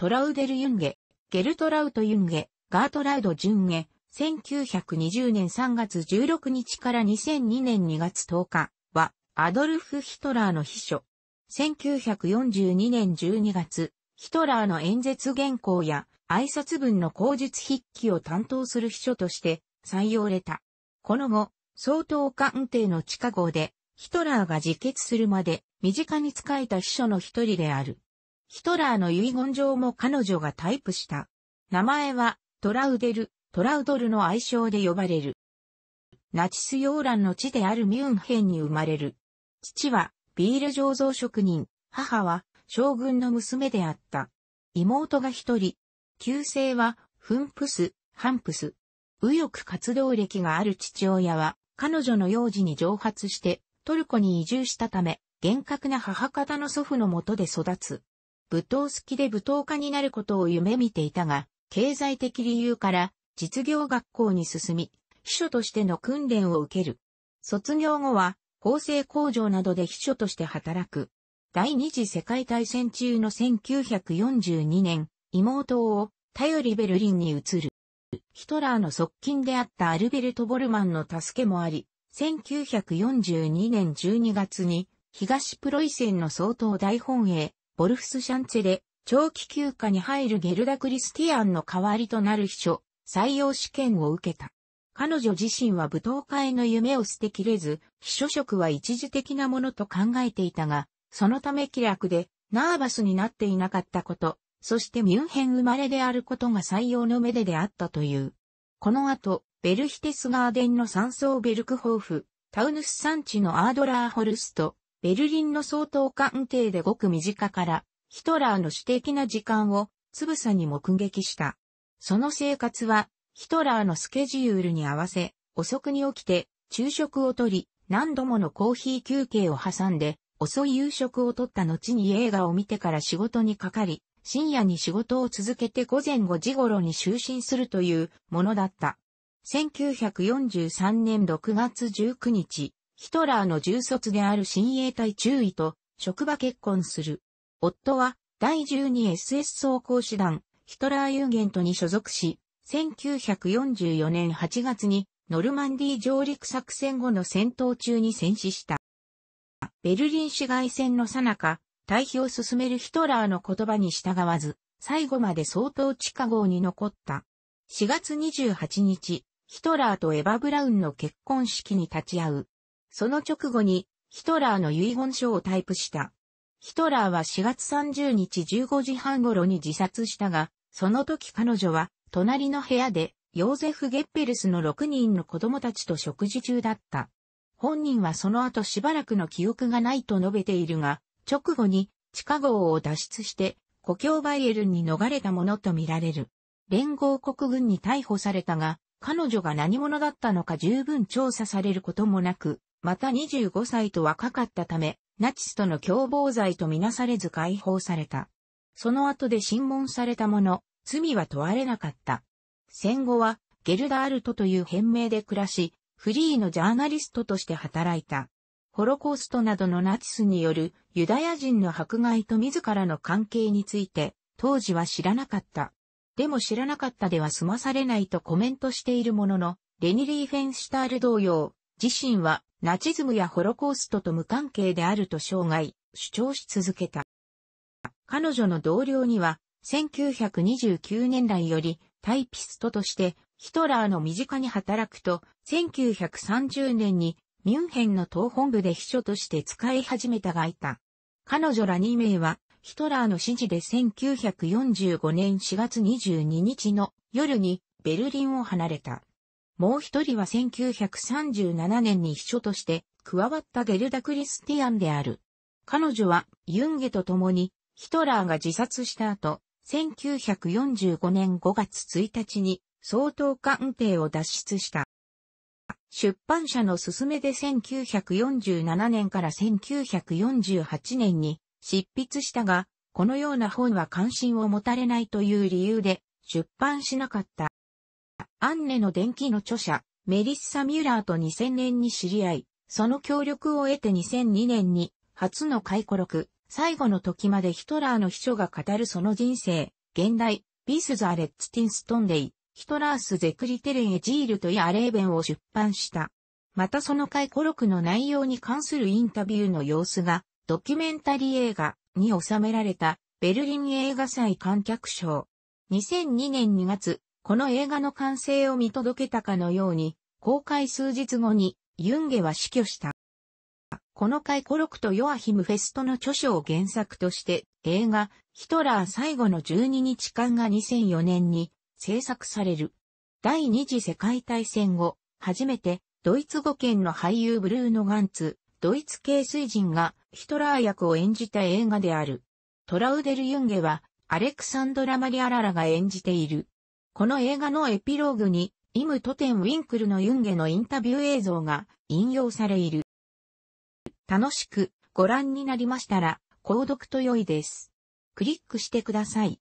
トラウデル・ユンゲ、ゲルトラウト・ユンゲ、ガートラウド・ジュンゲ、1920年3月16日から2002年2月10日は、アドルフ・ヒトラーの秘書。1942年12月、ヒトラーの演説原稿や挨拶文の口述筆記を担当する秘書として採用れた。この後、総統官邸の地下号で、ヒトラーが自決するまで身近に仕えた秘書の一人である。ヒトラーの遺言状も彼女がタイプした。名前はトラウデル、トラウドルの愛称で呼ばれる。ナチス洋蘭の地であるミュンヘンに生まれる。父はビール醸造職人、母は将軍の娘であった。妹が一人。旧姓はフンプス、ハンプス。右翼活動歴がある父親は彼女の幼児に蒸発してトルコに移住したため厳格な母方の祖父のもとで育つ。舞踏好きで舞踏家になることを夢見ていたが、経済的理由から実業学校に進み、秘書としての訓練を受ける。卒業後は、縫製工場などで秘書として働く。第二次世界大戦中の1942年、妹を頼りベルリンに移る。ヒトラーの側近であったアルベルト・ボルマンの助けもあり、1942年12月に東プロイセンの総統大本営ボルフス・シャンツェで、長期休暇に入るゲルダ・クリスティアンの代わりとなる秘書、採用試験を受けた。彼女自身は舞踏会の夢を捨てきれず、秘書職は一時的なものと考えていたが、そのため気楽で、ナーバスになっていなかったこと、そしてミュンヘン生まれであることが採用の目でであったという。この後、ベルヒテスガーデンの山荘ベルクホーフ、タウヌス山地のアードラーホルスト、ベルリンの総統官邸でごく身近から、ヒトラーの私的な時間をつぶさに目撃した。その生活は、ヒトラーのスケジュールに合わせ、遅くに起きて、昼食をとり、何度ものコーヒー休憩を挟んで、遅い夕食をとった後に映画を見てから仕事にかかり、深夜に仕事を続けて午前5時頃に就寝するというものだった。1943年6月19日、ヒトラーの重卒である親衛隊中尉と職場結婚する。夫は第 12SS 総甲師団ヒトラーユーゲントに所属し、1944年8月にノルマンディ上陸作戦後の戦闘中に戦死した。ベルリン市街戦の最中、退避を進めるヒトラーの言葉に従わず、最後まで相当地下号に残った。4月28日、ヒトラーとエヴァ・ブラウンの結婚式に立ち会うその直後に、ヒトラーの遺言書をタイプした。ヒトラーは4月30日15時半頃に自殺したが、その時彼女は、隣の部屋で、ヨーゼフ・ゲッペルスの6人の子供たちと食事中だった。本人はその後しばらくの記憶がないと述べているが、直後に地下号を脱出して、故郷バイエルンに逃れたものとみられる。連合国軍に逮捕されたが、彼女が何者だったのか十分調査されることもなく、また25歳と若かったため、ナチスとの共謀罪とみなされず解放された。その後で審問されたもの、罪は問われなかった。戦後は、ゲルダ・アルトという変名で暮らし、フリーのジャーナリストとして働いた。ホロコーストなどのナチスによるユダヤ人の迫害と自らの関係について、当時は知らなかった。でも知らなかったでは済まされないとコメントしているものの、レニリー・フェンシュタール同様、自身はナチズムやホロコーストと無関係であると生涯、主張し続けた。彼女の同僚には、1929年代よりタイピストとしてヒトラーの身近に働くと、1930年にミュンヘンの党本部で秘書として使い始めたがいた。彼女ら2名は、ヒトラーの指示で1945年4月22日の夜にベルリンを離れた。もう一人は1937年に秘書として加わったゲルダ・クリスティアンである。彼女はユンゲと共にヒトラーが自殺した後、1945年5月1日に総統官邸を脱出した。出版社の勧めで1947年から1948年に執筆したが、このような本は関心を持たれないという理由で出版しなかった。アンネの伝記の著者、メリッサ・ミュラーと2000年に知り合い、その協力を得て2002年に、初の回顧録、最後の時までヒトラーの秘書が語るその人生、現代、ビスザ・レッツ・ティンストンデイ、ヒトラース・ゼクリテレン・エジールとイ・アレーベンを出版した。またその回顧録の内容に関するインタビューの様子が、ドキュメンタリー映画に収められた、ベルリン映画祭観客賞。2002年2月、この映画の完成を見届けたかのように、公開数日後にユンゲは死去した。この回コロクとヨアヒムフェストの著書を原作として映画ヒトラー最後の12日間が2004年に制作される。第二次世界大戦後、初めてドイツ語圏の俳優ブルーノ・ガンツ、ドイツ系水人がヒトラー役を演じた映画である。トラウデル・ユンゲはアレクサンドラ・マリアララが演じているこの映画のエピローグに、イム・トテン・ウィンクルのユンゲのインタビュー映像が引用されいる。楽しくご覧になりましたら、購読と良いです。クリックしてください。